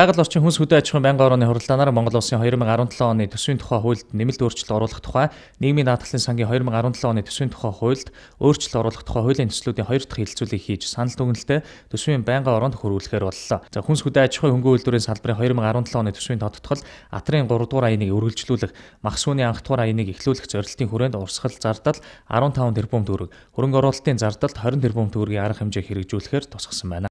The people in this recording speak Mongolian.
Байгаль орчин хүнс хөдөө аж ахуйн байнгын орооны хуралдаанаар Монгол улсын 2017 оны төсвийн тухай хуульд нэмэлт өөрчлөлт оруулах тухай нийгмийн даатгалын сангийн 2017 оны төсвийн тухай хуульд өөрчлөлт оруулах тухай хуулийн төслүүдийн хоёр дахь хэлэлцүүлгийг хийж санал дүгнэлтээ төсвийн байнгын ороонд хөрвүүлэхээр боллоо. За хүнс хөдөө аж ахуйн хөнгөн үйлдвэрийн салбарын 2017 оны төсвийн тодтогдол атрын 3 дугаар аяныг үргэлжлүүлэх, мах сүүний анх дугаар аяныг эхлүүлэх зорилтын хүрээнд урсгал зардал 15 тэрбум төгрөг, хөрөнгө оруулалтын зардалд 20 тэрбум төгрөгийн арга хэмжээ хэрэгжүүлэхээр тусгасан байна.